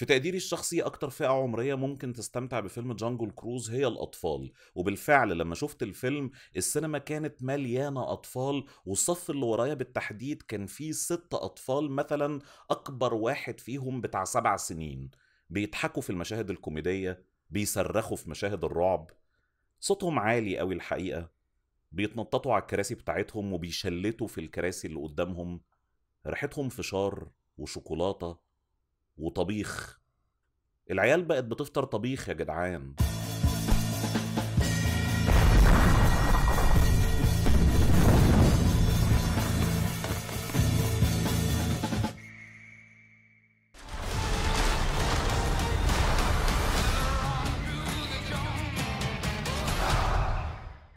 في تقديري الشخصي اكتر فئه عمريه ممكن تستمتع بفيلم جانجل كروز هي الاطفال وبالفعل لما شفت الفيلم السينما كانت مليانه اطفال والصف اللي ورايا بالتحديد كان فيه ست اطفال مثلا اكبر واحد فيهم بتاع سبع سنين بيضحكوا في المشاهد الكوميديه بيصرخوا في مشاهد الرعب صوتهم عالي قوي الحقيقه بيتنططوا على الكراسي بتاعتهم وبيشلتوا في الكراسي اللي قدامهم ريحتهم فشار وشوكولاته وطبيخ العيال بقت بتفطر طبيخ يا جدعان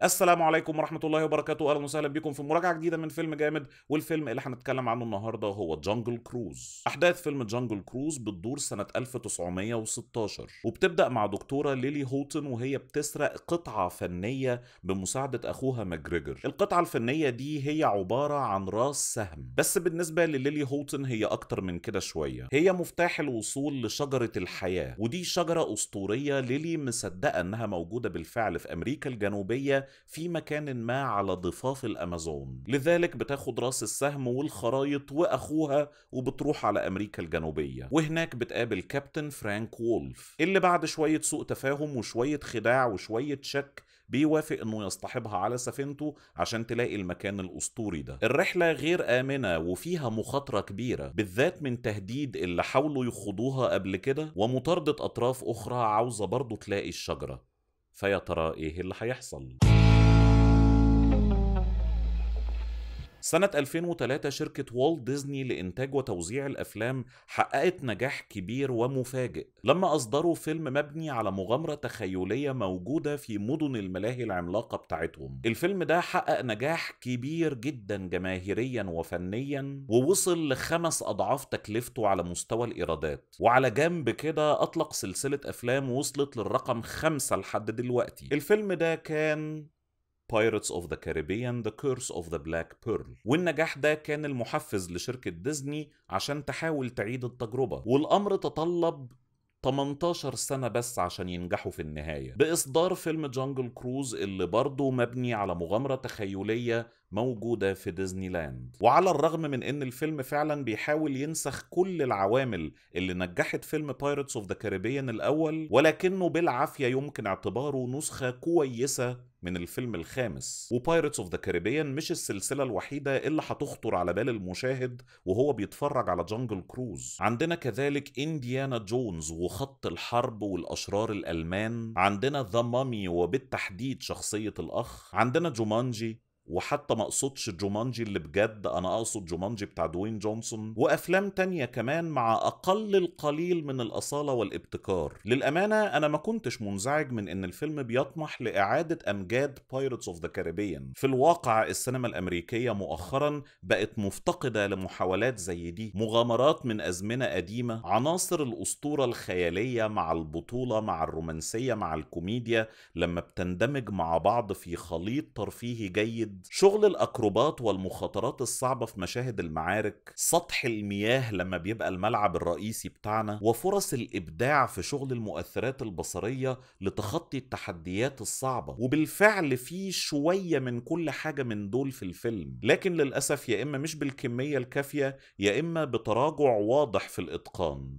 السلام عليكم ورحمه الله وبركاته اهلا وسهلا بكم في مراجعه جديده من فيلم جامد والفيلم اللي هنتكلم عنه النهارده هو جانجل كروز احداث فيلم جانجل كروز بتدور سنه 1916 وبتبدا مع دكتوره ليلي هولتن وهي بتسرق قطعه فنيه بمساعده اخوها ماجريجر القطعه الفنيه دي هي عباره عن راس سهم بس بالنسبه لليلي هولتن هي اكتر من كده شويه هي مفتاح الوصول لشجره الحياه ودي شجره اسطوريه ليلي مصدقه انها موجوده بالفعل في امريكا الجنوبيه في مكان ما على ضفاف الأمازون لذلك بتاخد راس السهم والخرايط وأخوها وبتروح على أمريكا الجنوبية وهناك بتقابل كابتن فرانك وولف اللي بعد شوية سوء تفاهم وشوية خداع وشوية شك بيوافق انه يصطحبها على سفينته عشان تلاقي المكان الاسطوري ده الرحله غير امنه وفيها مخاطره كبيره بالذات من تهديد اللي حاولوا يخوضوها قبل كده ومطارده اطراف اخرى عاوزه برضه تلاقي الشجره فيا ترى ايه اللي هيحصل سنة 2003 شركة والت ديزني لإنتاج وتوزيع الأفلام حققت نجاح كبير ومفاجئ لما أصدروا فيلم مبني على مغامرة تخيلية موجودة في مدن الملاهي العملاقة بتاعتهم الفيلم ده حقق نجاح كبير جدا جماهيريا وفنيا ووصل لخمس أضعاف تكلفته على مستوى الإيرادات وعلى جنب كده أطلق سلسلة أفلام وصلت للرقم خمسة لحد دلوقتي الفيلم ده كان Pirates of the Caribbean The Curse of the Black Pearl والنجاح ده كان المحفز لشركة ديزني عشان تحاول تعيد التجربة والأمر تطلب 18 سنة بس عشان ينجحوا في النهاية بإصدار فيلم جانجل كروز اللي برضه مبني على مغامرة تخيلية موجودة في ديزني لاند وعلى الرغم من ان الفيلم فعلا بيحاول ينسخ كل العوامل اللي نجحت فيلم بايرتس اوف ذا كاريبيان الاول ولكنه بالعافية يمكن اعتباره نسخة كويسة من الفيلم الخامس وبايرتس اوف ذا كاريبيان مش السلسله الوحيده اللي هتخطر على بال المشاهد وهو بيتفرج على جانجل كروز عندنا كذلك انديانا جونز وخط الحرب والاشرار الالمان عندنا ذا مامي وبالتحديد شخصيه الاخ عندنا جومانجي وحتى ما اقصدش جومانجي اللي بجد انا اقصد جومانجي بتاع دوين جونسون وافلام تانية كمان مع اقل القليل من الاصالة والابتكار للامانة انا ما كنتش منزعج من ان الفيلم بيطمح لاعادة امجاد بايرتس اوف ذا كاريبيان في الواقع السينما الامريكية مؤخرا بقت مفتقدة لمحاولات زي دي مغامرات من ازمنة قديمة عناصر الاسطورة الخيالية مع البطولة مع الرومانسية مع الكوميديا لما بتندمج مع بعض في خليط ترفيهي جيد بيزيد شغل الاكروبات والمخاطرات الصعبه في مشاهد المعارك سطح المياه لما بيبقى الملعب الرئيسي بتاعنا وفرص الابداع في شغل المؤثرات البصريه لتخطي التحديات الصعبه وبالفعل في شويه من كل حاجه من دول في الفيلم لكن للاسف يا اما مش بالكميه الكافيه يا اما بتراجع واضح في الاتقان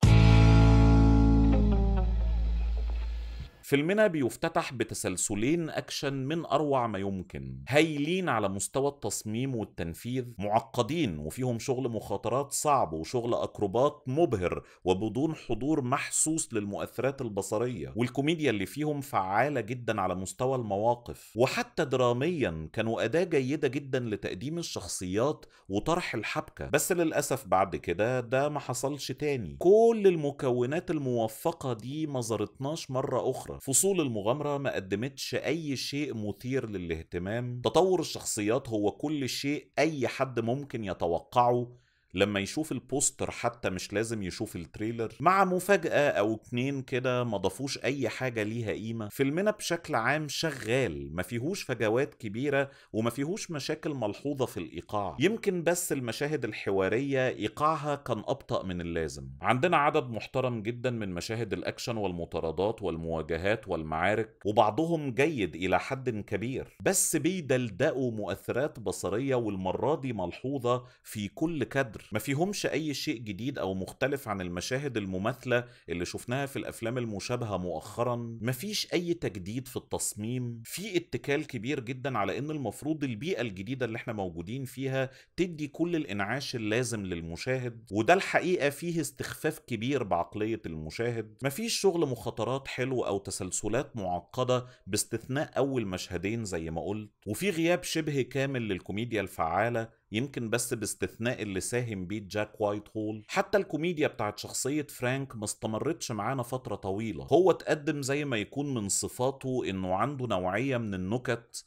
فيلمنا بيفتتح بتسلسلين أكشن من أروع ما يمكن هايلين على مستوى التصميم والتنفيذ معقدين وفيهم شغل مخاطرات صعب وشغل أكروبات مبهر وبدون حضور محسوس للمؤثرات البصرية والكوميديا اللي فيهم فعالة جدا على مستوى المواقف وحتى دراميا كانوا أداة جيدة جدا لتقديم الشخصيات وطرح الحبكة بس للأسف بعد كده ده ما حصلش تاني كل المكونات الموفقة دي ما زارتناش مرة أخرى فصول المغامرة ما قدمتش أي شيء مثير للاهتمام تطور الشخصيات هو كل شيء أي حد ممكن يتوقعه لما يشوف البوستر حتى مش لازم يشوف التريلر مع مفاجأة أو اتنين كده ما ضافوش أي حاجة ليها قيمة فيلمنا بشكل عام شغال ما فيهوش فجوات كبيرة وما فيهوش مشاكل ملحوظة في الإيقاع يمكن بس المشاهد الحوارية إيقاعها كان أبطأ من اللازم عندنا عدد محترم جدا من مشاهد الأكشن والمطاردات والمواجهات والمعارك وبعضهم جيد إلى حد كبير بس بيدلدقوا مؤثرات بصرية والمرة دي ملحوظة في كل كادر ما فيهمش اي شيء جديد او مختلف عن المشاهد المماثله اللي شفناها في الافلام المشابهه مؤخرا ما فيش اي تجديد في التصميم في اتكال كبير جدا على ان المفروض البيئه الجديده اللي احنا موجودين فيها تدي كل الانعاش اللازم للمشاهد وده الحقيقه فيه استخفاف كبير بعقليه المشاهد ما فيش شغل مخاطرات حلو او تسلسلات معقده باستثناء اول مشهدين زي ما قلت وفي غياب شبه كامل للكوميديا الفعاله يمكن بس باستثناء اللي ساهم بيه جاك وايت هول حتى الكوميديا بتاعت شخصية فرانك ما استمرتش معانا فترة طويلة هو تقدم زي ما يكون من صفاته انه عنده نوعية من النكت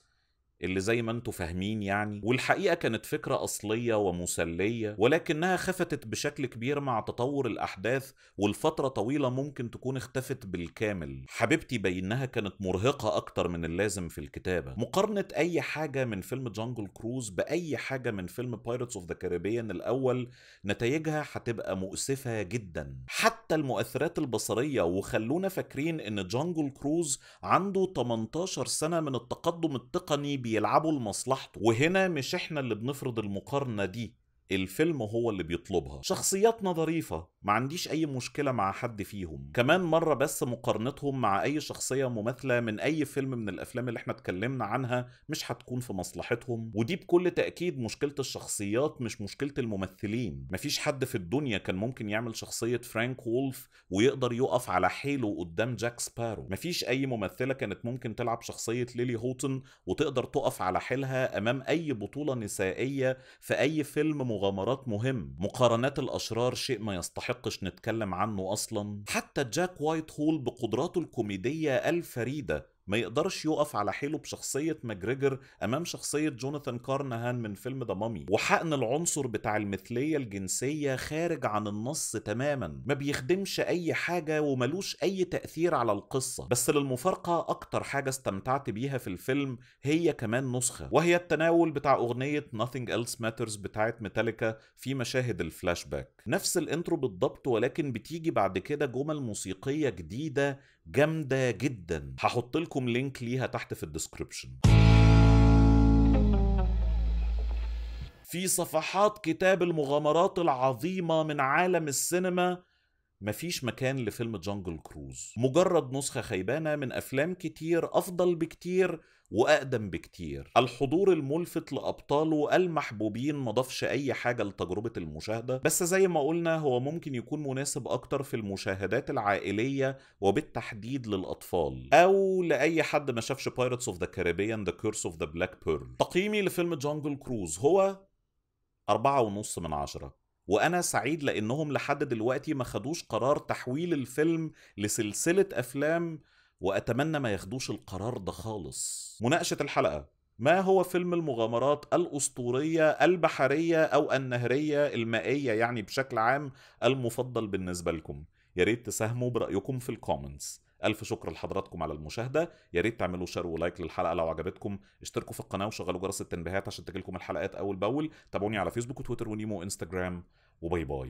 اللي زي ما انتم فاهمين يعني والحقيقه كانت فكره اصليه ومسليه ولكنها خفتت بشكل كبير مع تطور الاحداث والفتره طويله ممكن تكون اختفت بالكامل حبيبتي بينها كانت مرهقه اكتر من اللازم في الكتابه مقارنه اي حاجه من فيلم جانجل كروز باي حاجه من فيلم بايرتس اوف ذا كاريبيان الاول نتائجها هتبقى مؤسفه جدا حتى حتى المؤثرات البصرية وخلونا فاكرين ان جانجل كروز عنده 18 سنة من التقدم التقني بيلعبوا لمصلحته وهنا مش احنا اللي بنفرض المقارنة دي الفيلم هو اللي بيطلبها شخصياتنا ظريفة ما عنديش أي مشكلة مع حد فيهم كمان مرة بس مقارنتهم مع أي شخصية مماثلة من أي فيلم من الأفلام اللي احنا اتكلمنا عنها مش هتكون في مصلحتهم ودي بكل تأكيد مشكلة الشخصيات مش مشكلة الممثلين مفيش حد في الدنيا كان ممكن يعمل شخصية فرانك وولف ويقدر يقف على حيله قدام جاك سبارو مفيش أي ممثلة كانت ممكن تلعب شخصية ليلي هوتن وتقدر تقف على حيلها أمام أي بطولة نسائية في أي فيلم مغامرات مهم مقارنات الأشرار شيء ما يستحقش نتكلم عنه أصلا حتى جاك وايت هول بقدراته الكوميدية الفريدة ما يقدرش يقف على حيله بشخصيه ماجريجر امام شخصيه جوناثان كارنهان من فيلم ذا مامي وحقن العنصر بتاع المثليه الجنسيه خارج عن النص تماما ما بيخدمش اي حاجه وملوش اي تاثير على القصه بس للمفارقه اكتر حاجه استمتعت بيها في الفيلم هي كمان نسخه وهي التناول بتاع اغنيه Nothing Else Matters بتاعت ميتاليكا في مشاهد الفلاش باك نفس الانترو بالضبط ولكن بتيجي بعد كده جمل موسيقيه جديده جامده جدا هحط لكم لينك ليها تحت في الديسكريبشن في صفحات كتاب المغامرات العظيمه من عالم السينما مفيش مكان لفيلم جانجل كروز مجرد نسخة خيبانة من أفلام كتير أفضل بكتير وأقدم بكتير الحضور الملفت لأبطاله المحبوبين مضافش أي حاجة لتجربة المشاهدة بس زي ما قلنا هو ممكن يكون مناسب أكتر في المشاهدات العائلية وبالتحديد للأطفال أو لأي حد ما شافش Pirates of the Caribbean The Curse of the Black Pearl تقييمي لفيلم جانجل كروز هو أربعة ونص من عشرة وانا سعيد لانهم لحد دلوقتي ما خدوش قرار تحويل الفيلم لسلسله افلام واتمنى ما ياخدوش القرار ده خالص مناقشه الحلقه ما هو فيلم المغامرات الأسطورية البحرية أو النهرية المائية يعني بشكل عام المفضل بالنسبة لكم؟ يا ريت تساهموا برأيكم في الكومنتس الف شكر لحضراتكم على المشاهده ياريت تعملوا شير ولايك للحلقه لو عجبتكم اشتركوا في القناه وشغلوا جرس التنبيهات عشان تجيلكم الحلقات اول باول تابعوني على فيسبوك وتويتر ونيمو وانستجرام وباي باي